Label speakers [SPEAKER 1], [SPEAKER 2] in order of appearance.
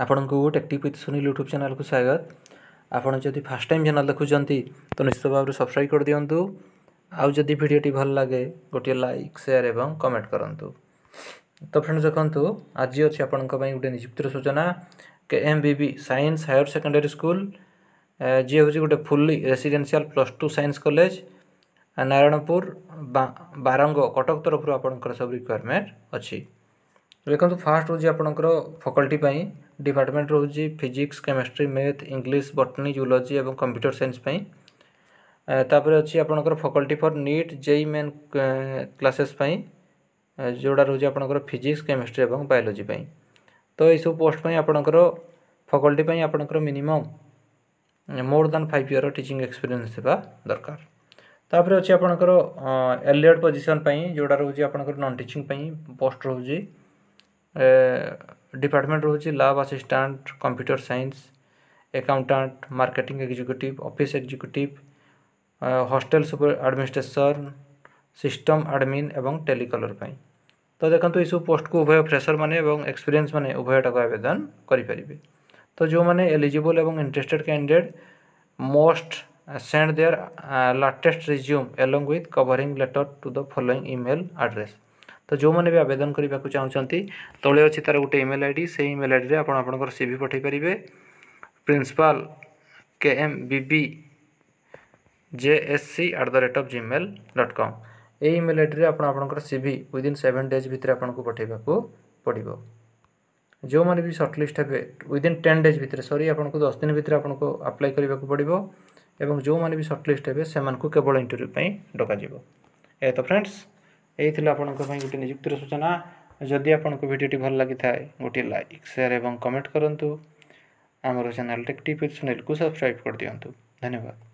[SPEAKER 1] ଆପଣଙ୍କୁ ଟେକ୍ଟିଭ୍ with Sunil YouTube ଚ୍ୟାନେଲ୍କୁ ସ୍ୱାଗତ ଆପଣ ଯଦି ଫାର୍ଷ୍ଟ ଟାଇମ୍ ଚ୍ୟାନେଲ୍ ଦେଖୁଛନ୍ତି ତ ନିଶ୍ଚିତ ଭାବରେ ସବସ୍କ୍ରାଇବ୍ କରିଦିଅନ୍ତୁ ଆଉ ଯଦି ଭିଡ଼ିଓଟି ଭଲ ଲାଗେ ଗୋଟିଏ ଲାଇକ୍ ସେୟାର୍ ଏବଂ କମେଣ୍ଟ କରନ୍ତୁ ତ ଫ୍ରେଣ୍ଡସ୍ ଦେଖନ୍ତୁ ଆଜି ଅଛି ଆପଣଙ୍କ ପାଇଁ ଗୋଟେ ନିଯୁକ୍ତିର ସୂଚନା K M B B science higher secondary school ଯିଏ ହେଉଛି ଗୋଟେ fully residential plus two science college Narayanpur Barang Cuttack ତରଫରୁ ଆପଣଙ୍କର ସବୁ ରିକ୍ୱାରମେଣ୍ଟ ଅଛି ଦେଖନ୍ତୁ ଫାର୍ଷ୍ଟ ହେଉଛି ଆପଣଙ୍କର ଫାକଲ୍ଟି ପାଇଁ डिपार्टमेंट रोज physics chemistry math English botany zoology और कंप्यूटर सैन्स तापर अच्छी आप faculty for NEET JEE Main classes जोड़ा रोज आप फिजिक्स केमिस्ट्री और बायोलोजी तो यू पोस्ट आपणकर फकल्टी आप minimum more than five year teaching experience दरकार तापर अच्छे आपणकर एलियड पोजिशन जोड़ा रोज आप नन टीचिंग पोस्ट रोज ଡିପାର୍ଟମେଣ୍ଟ ରହୁଛି lab assistant computer science accountant marketing executive office executive hostel super administration system admin ଏବଂ ଟେଲିକଲର୍ ପାଇଁ ତ ଦେଖନ୍ତୁ ଏସବୁ ପୋଷ୍ଟକୁ ଉଭୟ ଫ୍ରେସରମାନେ ଏବଂ ଏକ୍ସପିରିଏନ୍ସ ମାନେ ଉଭୟଟାକୁ ଆବେଦନ କରିପାରିବେ ତ ଯେଉଁମାନେ ଏଲିଜିବଲ୍ ଏବଂ interested candidate must send their latest resume along with covering letter to the following email address ତ ଯେଉଁମାନେ ବି ଆବେଦନ କରିବାକୁ ଚାହୁଁଛନ୍ତି ତଳେ ଅଛି ତା'ର ଗୋଟେ ଇମେଲ୍ ଆଇ ଡ଼ି ସେଇ ଇମେଲ୍ ଆଇଡ଼ିରେ ଆପଣ ଆପଣଙ୍କର ସି ଭି ପଠାଇ ପାରିବେ principal K M B B J S C at the rate of Gmail dot com ଏହି ଇମେଲ୍ ଆଇଡ଼ିରେ ଆପଣ ଆପଣଙ୍କର C V within seven days ଭିତରେ ଆପଣଙ୍କୁ ପଠାଇବାକୁ ପଡ଼ିବ ଯେଉଁମାନେ ବି ସର୍ଟଲିଷ୍ଟ ହେବେ ୱିଦିନ୍ ଟେନ୍ ଡେଜ୍ ଭିତରେ ସରି ଆପଣଙ୍କୁ ଦଶ ଦିନ ଭିତରେ ଆପଣଙ୍କୁ ଆପ୍ଲାଏ କରିବାକୁ ପଡ଼ିବ ଏବଂ ଯେଉଁମାନେ ବି ସର୍ଟଲିଷ୍ଟ ହେବେ ସେମାନଙ୍କୁ କେବଳ ଇଣ୍ଟରଭ୍ୟୁ ପାଇଁ ଡକାଯିବ ଏହା ତ ଫ୍ରେଣ୍ଡସ୍ এই ଥିଲା ଆପଣଙ୍କ ପାଇଁ ଗୋଟେ ନିଯୁକ୍ତିର ସୂଚନା ଯଦି ଆପଣଙ୍କୁ ଭିଡ଼ିଓଟି ଭଲ ଲାଗିଥାଏ ଗୋଟିଏ ଲାଇକ୍ ସେୟାର୍ ଏବଂ କମେଣ୍ଟ କରନ୍ତୁ ଆମର ଚ୍ୟାନେଲ୍ ଟେକ୍ ଟିପ୍ ସନେଲକୁ ସବସ୍କ୍ରାଇବ୍ କରିଦିଅନ୍ତୁ ଧନ୍ୟବାଦ